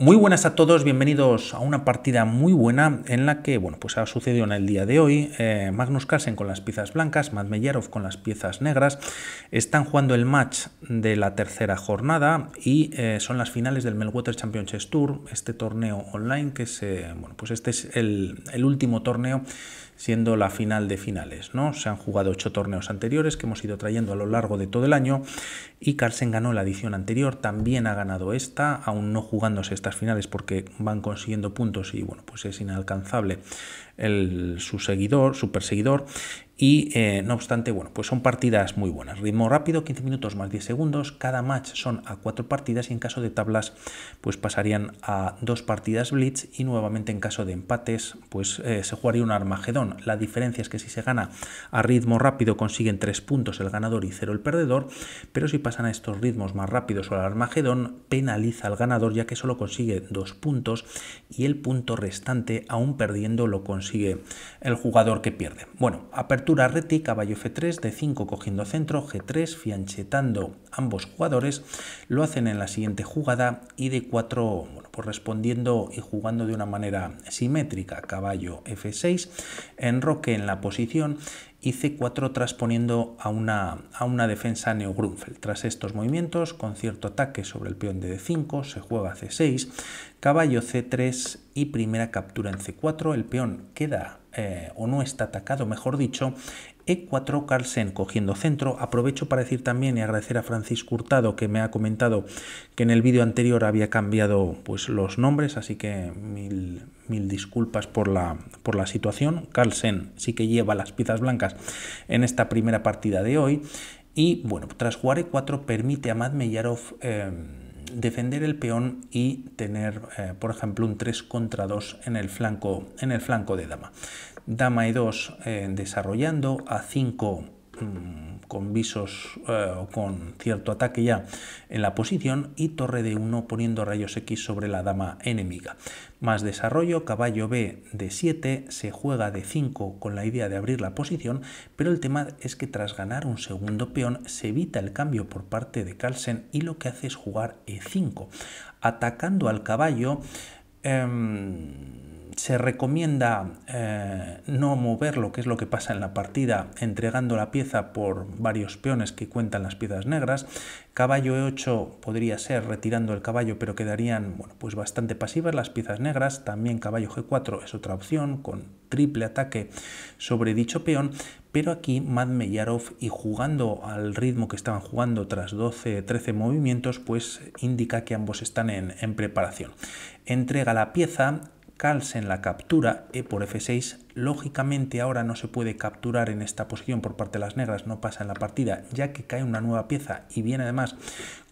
Muy buenas a todos, bienvenidos a una partida muy buena en la que, bueno, pues ha sucedido en el día de hoy, eh, Magnus Carlsen con las piezas blancas, Madmeyerov con las piezas negras, están jugando el match de la tercera jornada y eh, son las finales del Melwater Championships Tour, este torneo online que se, bueno, pues este es el último torneo siendo la final de finales. ¿no? Se han jugado ocho torneos anteriores que hemos ido trayendo a lo largo de todo el año y Carlsen ganó la edición anterior, también ha ganado esta, aún no jugándose estas finales porque van consiguiendo puntos y bueno, pues es inalcanzable el, su seguidor, su perseguidor, y eh, no obstante, bueno, pues son partidas muy buenas. Ritmo rápido, 15 minutos más 10 segundos. Cada match son a 4 partidas y en caso de tablas, pues pasarían a dos partidas blitz y nuevamente en caso de empates, pues eh, se jugaría un armagedón. La diferencia es que si se gana a ritmo rápido consiguen 3 puntos el ganador y 0 el perdedor, pero si pasan a estos ritmos más rápidos o al armagedón, penaliza al ganador ya que solo consigue 2 puntos y el punto restante, aún perdiendo, lo consigue sigue el jugador que pierde. Bueno, apertura reti, caballo F3, D5 cogiendo centro, G3 fianchetando ambos jugadores, lo hacen en la siguiente jugada y D4 correspondiendo y jugando de una manera simétrica, caballo f6, enroque en la posición y c4 trasponiendo a una, a una defensa Tras estos movimientos, con cierto ataque sobre el peón de d5, se juega c6, caballo c3 y primera captura en c4, el peón queda eh, o no está atacado, mejor dicho, e4 Carlsen cogiendo centro. Aprovecho para decir también y agradecer a Francisco Hurtado que me ha comentado que en el vídeo anterior había cambiado pues, los nombres, así que mil, mil disculpas por la, por la situación. Carlsen sí que lleva las piezas blancas en esta primera partida de hoy. Y bueno, tras jugar E4 permite a Madmeyarov eh, defender el peón y tener, eh, por ejemplo, un 3 contra 2 en el flanco, en el flanco de dama dama e2 eh, desarrollando, a5 mm, con visos eh, o con cierto ataque ya en la posición y torre d 1 poniendo rayos X sobre la dama enemiga. Más desarrollo, caballo B de 7, se juega de 5 con la idea de abrir la posición, pero el tema es que tras ganar un segundo peón se evita el cambio por parte de Carlsen y lo que hace es jugar E5. Atacando al caballo... Em, se recomienda eh, no mover lo que es lo que pasa en la partida entregando la pieza por varios peones que cuentan las piezas negras. Caballo E8 podría ser retirando el caballo pero quedarían bueno, pues bastante pasivas las piezas negras. También caballo G4 es otra opción con triple ataque sobre dicho peón. Pero aquí Meyarov y jugando al ritmo que estaban jugando tras 12-13 movimientos pues indica que ambos están en, en preparación. Entrega la pieza en la captura e por f6. Lógicamente ahora no se puede capturar en esta posición por parte de las negras, no pasa en la partida, ya que cae una nueva pieza y viene además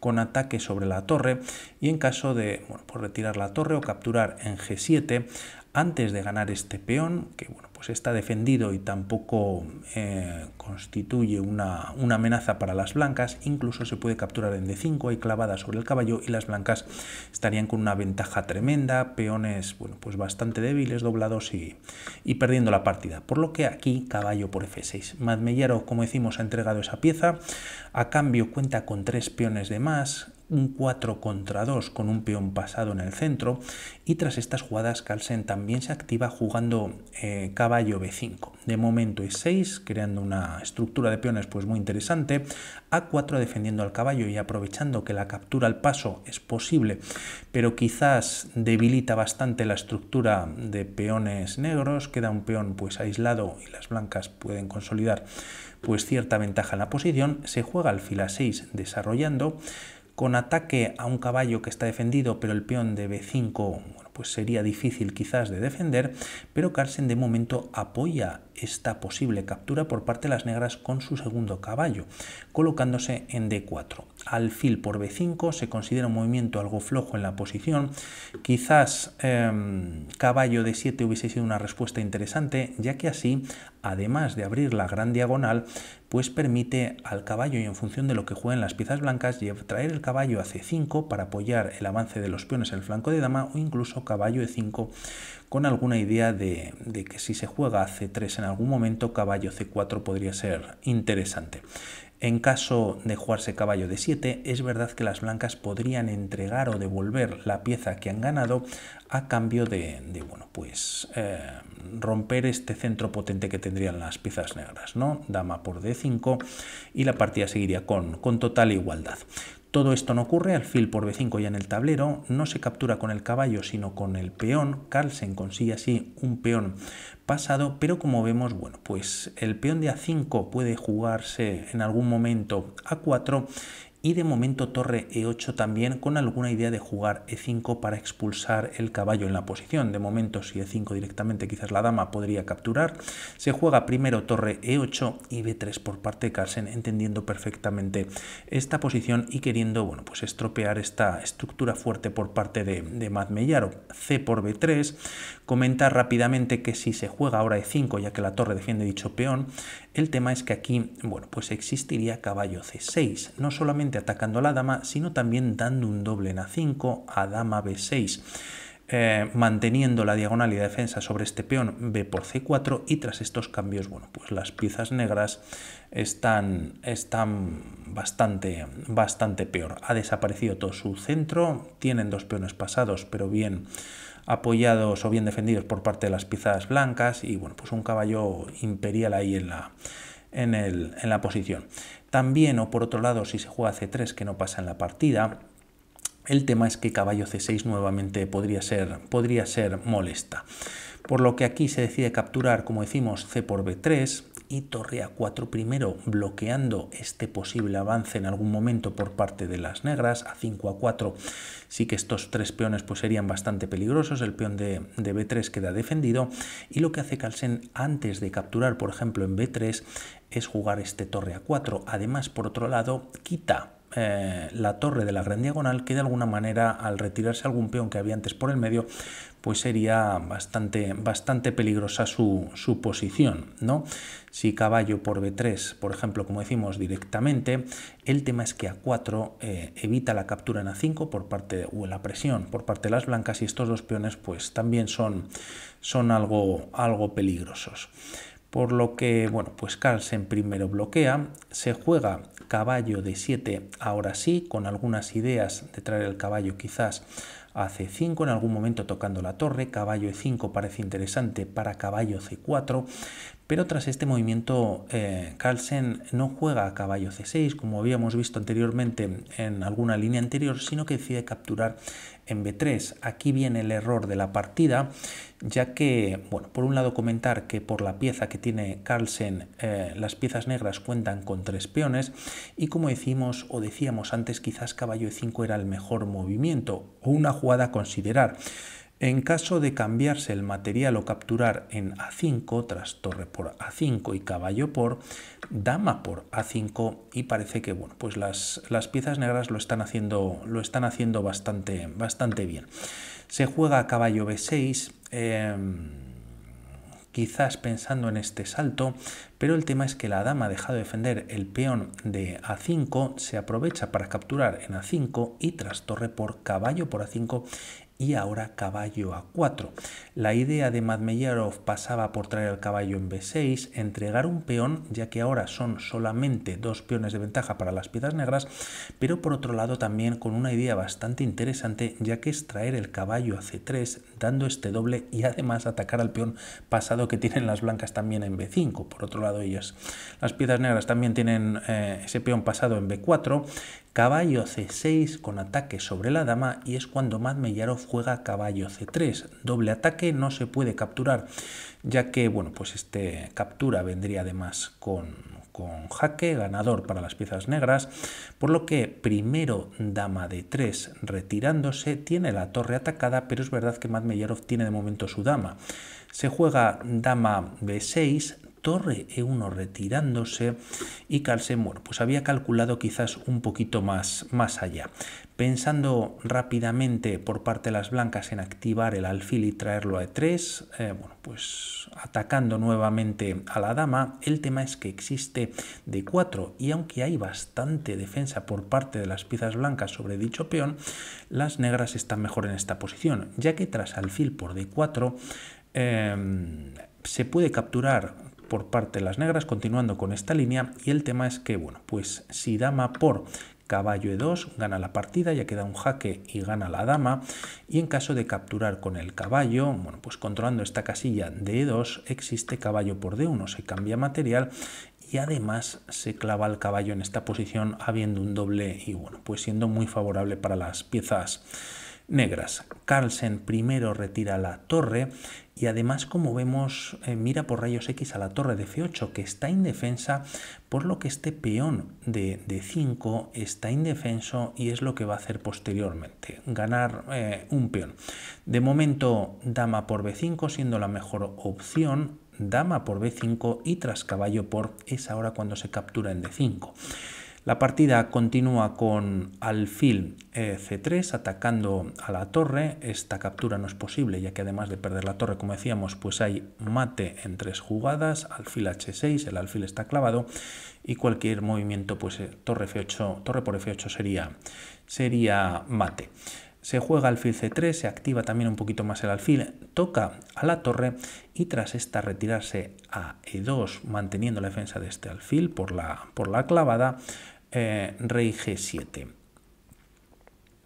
con ataque sobre la torre. Y en caso de bueno, por retirar la torre o capturar en g7, antes de ganar este peón, que bueno, pues está defendido y tampoco eh, constituye una, amenaza para las blancas, incluso se puede capturar en D5, hay clavada sobre el caballo y las blancas estarían con una ventaja tremenda, peones bueno, pues bastante débiles, doblados y, y perdiendo la partida. Por lo que aquí caballo por F6. Madmellaro, como decimos, ha entregado esa pieza, a cambio cuenta con tres peones de más, un 4 contra 2 con un peón pasado en el centro y tras estas jugadas Carlsen también se activa jugando eh, caballo b5. De momento es 6 creando una estructura de peones pues muy interesante, a4 defendiendo al caballo y aprovechando que la captura al paso es posible pero quizás debilita bastante la estructura de peones negros, queda un peón pues aislado y las blancas pueden consolidar pues cierta ventaja en la posición, se juega al fila 6 desarrollando con ataque a un caballo que está defendido, pero el peón de b5 pues sería difícil quizás de defender, pero Carlsen de momento apoya esta posible captura por parte de las negras con su segundo caballo, colocándose en D4. Alfil por B5 se considera un movimiento algo flojo en la posición. Quizás em, caballo de 7 hubiese sido una respuesta interesante, ya que así, además de abrir la gran diagonal, pues permite al caballo y en función de lo que jueguen las piezas blancas traer el caballo a C5 para apoyar el avance de los peones en el flanco de dama o incluso caballo e5, con alguna idea de, que si se juega a c3 en algún momento, caballo c4 podría ser interesante. En caso de jugarse caballo de 7, es verdad que las blancas podrían entregar o devolver la pieza que han ganado a cambio de, bueno, pues eh, romper este centro potente que tendrían las piezas negras, ¿no? Dama por D5 y la partida seguiría con, con total igualdad. Todo esto no ocurre, al alfil por b5 ya en el tablero, no se captura con el caballo sino con el peón, Carlsen consigue así un peón pasado, pero como vemos, bueno, pues el peón de a5 puede jugarse en algún momento a4 y de momento torre e8 también con alguna idea de jugar e5 para expulsar el caballo en la posición. De momento si e5 directamente quizás la dama podría capturar. Se juega primero torre e8 y b3 por parte de Carlsen entendiendo perfectamente esta posición y queriendo bueno, pues estropear esta estructura fuerte por parte de, de Mellaro. C por b3 comenta rápidamente que si se juega ahora e5 ya que la torre defiende dicho peón, el tema es que aquí bueno, pues existiría caballo c6. No solamente atacando a la dama, sino también dando un doble en A5 a dama B6. Eh, manteniendo la diagonal y defensa sobre este peón B por C4 y tras estos cambios, bueno, pues las piezas negras están, están bastante, bastante peor. Ha desaparecido todo su centro, tienen dos peones pasados, pero bien apoyados o bien defendidos por parte de las piezas blancas y bueno, pues un caballo imperial ahí en la, en, la posición. También, o por otro lado, si se juega C3, que no pasa en la partida, el tema es que caballo C6 nuevamente podría ser, podría ser molesta. Por lo que aquí se decide capturar, como decimos, C por B3, y torre a 4 primero bloqueando este posible avance en algún momento por parte de las negras a 5 a 4 sí que estos tres peones pues serían bastante peligrosos el peón de, de b3 queda defendido y lo que hace Carlsen antes de capturar por ejemplo en b3 es jugar este torre a 4 además por otro lado quita eh, la torre de la gran diagonal que de alguna manera al retirarse algún peón que había antes por el medio pues sería bastante, bastante peligrosa su, posición. ¿no? Si caballo por B3, por ejemplo, como decimos directamente, el tema es que A4 eh, evita la captura en A5 por parte, o la presión por parte de las blancas y estos dos peones pues también son, son algo, algo peligrosos. Por lo que, bueno, pues Carlsen primero bloquea, se juega caballo de 7 ahora sí, con algunas ideas de traer el caballo quizás a c5, en algún momento tocando la torre, caballo e5 parece interesante para caballo c4, pero tras este movimiento eh, Carlsen no juega a caballo c6 como habíamos visto anteriormente en alguna línea anterior, sino que decide capturar en B3. Aquí viene el error de la partida, ya que, bueno, por un lado comentar que por la pieza que tiene Carlsen, eh, las piezas negras cuentan con tres peones, y como decimos o decíamos antes, quizás caballo e5 era el mejor movimiento, o una jugada a considerar. En caso de cambiarse el material o capturar en A5, tras torre por A5 y caballo por, dama por A5 y parece que bueno, pues las, las piezas negras lo están haciendo, lo están haciendo bastante, bastante bien. Se juega a caballo B6, em, quizás pensando en este salto, pero el tema es que la dama ha dejado de defender el peón de A5, se aprovecha para capturar en A5 y tras torre por caballo por A5 y ahora caballo a 4. La idea de Madmeyarov pasaba por traer el caballo en b6, entregar un peón, ya que ahora son solamente dos peones de ventaja para las piezas negras, pero por otro lado también con una idea bastante interesante, ya que es traer el caballo a c3, dando este doble y además atacar al peón pasado que tienen las blancas también en b5. Por otro lado ellas, las piezas negras también tienen eh, ese peón pasado en b4 Caballo c6 con ataque sobre la dama y es cuando Madmeyarov juega caballo c3. Doble ataque no se puede capturar, ya que bueno, pues este captura vendría además con, con jaque, ganador para las piezas negras, por lo que primero dama de 3 retirándose, tiene la torre atacada, pero es verdad que Madmeyarov tiene de momento su dama. Se juega dama b6, torre E1 retirándose y bueno. pues había calculado quizás un poquito más, más allá. Pensando rápidamente por parte de las blancas en activar el alfil y traerlo a E3, eh, bueno, pues atacando nuevamente a la dama, el tema es que existe D4 y aunque hay bastante defensa por parte de las piezas blancas sobre dicho peón, las negras están mejor en esta posición, ya que tras alfil por D4, eh, se puede capturar por parte de las negras, continuando con esta línea. Y el tema es que, bueno, pues si dama por caballo e2 gana la partida, ya queda un jaque y gana la dama, y en caso de capturar con el caballo, bueno, pues controlando esta casilla de e2 existe caballo por d1, se cambia material y además se clava el caballo en esta posición habiendo un doble y bueno, pues siendo muy favorable para las piezas negras. Carlsen primero retira la torre y además como vemos eh, mira por rayos X a la torre de F8 que está indefensa por lo que este peón de, d 5 está indefenso y es lo que va a hacer posteriormente, ganar eh, un peón. De momento dama por B5 siendo la mejor opción, dama por B5 y tras caballo por es ahora cuando se captura en D5. La partida continúa con alfil e c3 atacando a la torre. Esta captura no es posible ya que además de perder la torre, como decíamos, pues hay mate en tres jugadas, alfil h6, el alfil está clavado y cualquier movimiento pues eh, torre 8 torre por f8 sería sería mate se juega alfil c3, se activa también un poquito más el alfil, toca a la torre y tras esta retirarse a e2 manteniendo la defensa de este alfil por la, por la clavada, eh, rey g7.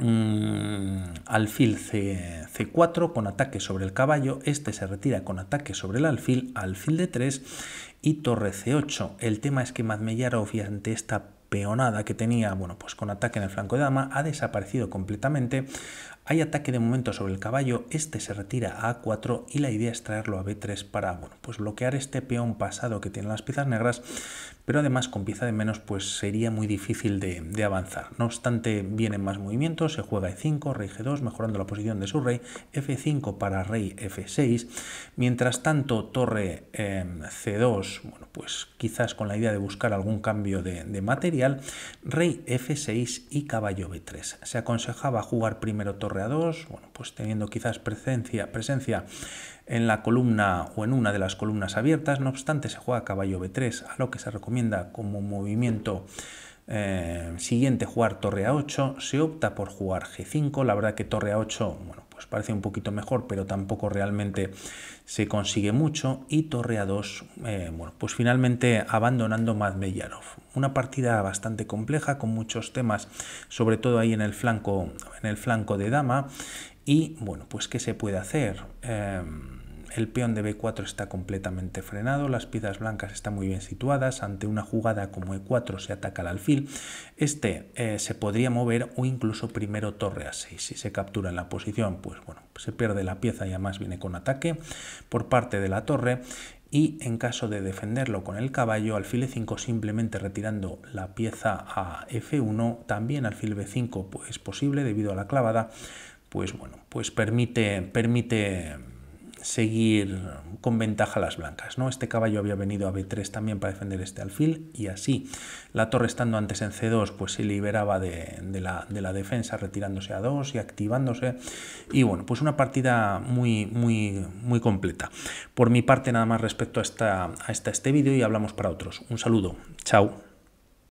Mm, alfil C, 4 con ataque sobre el caballo, este se retira con ataque sobre el alfil, alfil d3 y torre c8. El tema es que Mazmeyarov y ante esta peonada que tenía, bueno, pues con ataque en el flanco de dama, ha desaparecido completamente. Hay ataque de momento sobre el caballo, este se retira a A4 y la idea es traerlo a B3 para, bueno, pues bloquear este peón pasado que tienen las piezas negras, pero además con pieza de menos pues sería muy difícil de, avanzar. No obstante, vienen más movimientos, se juega e5, rey g2, mejorando la posición de su rey, f5 para rey f6. Mientras tanto, torre em, c2, bueno, pues quizás con la idea de buscar algún cambio de, material, rey f6 y caballo b3. Se aconsejaba jugar primero torre a2, bueno, pues teniendo quizás presencia, presencia en la columna o en una de las columnas abiertas, no obstante, se juega caballo B3, a lo que se recomienda como movimiento eh, siguiente jugar torre A8, se opta por jugar G5, la verdad que torre A8, bueno, pues parece un poquito mejor, pero tampoco realmente se consigue mucho, y torre A2, eh, bueno, pues finalmente abandonando Madmeyarov. Una partida bastante compleja, con muchos temas, sobre todo ahí en el flanco, en el flanco de dama, y bueno, pues ¿qué se puede hacer? Eh, el peón de b4 está completamente frenado, las piezas blancas están muy bien situadas, ante una jugada como e4 se ataca al alfil, este eh, se podría mover o incluso primero torre a 6. Si se captura en la posición, pues bueno, se pierde la pieza y además viene con ataque por parte de la torre y en caso de defenderlo con el caballo, alfil e5 simplemente retirando la pieza a f1, también alfil b5 pues, es posible debido a la clavada, pues bueno, pues permite, permite seguir con ventaja las blancas. ¿no? Este caballo había venido a b3 también para defender este alfil y así. La torre estando antes en c2 pues se liberaba de, la, defensa retirándose a 2 y activándose. Y bueno, pues una partida muy, muy, muy completa. Por mi parte nada más respecto a, esta, este vídeo y hablamos para otros. Un saludo. Chao.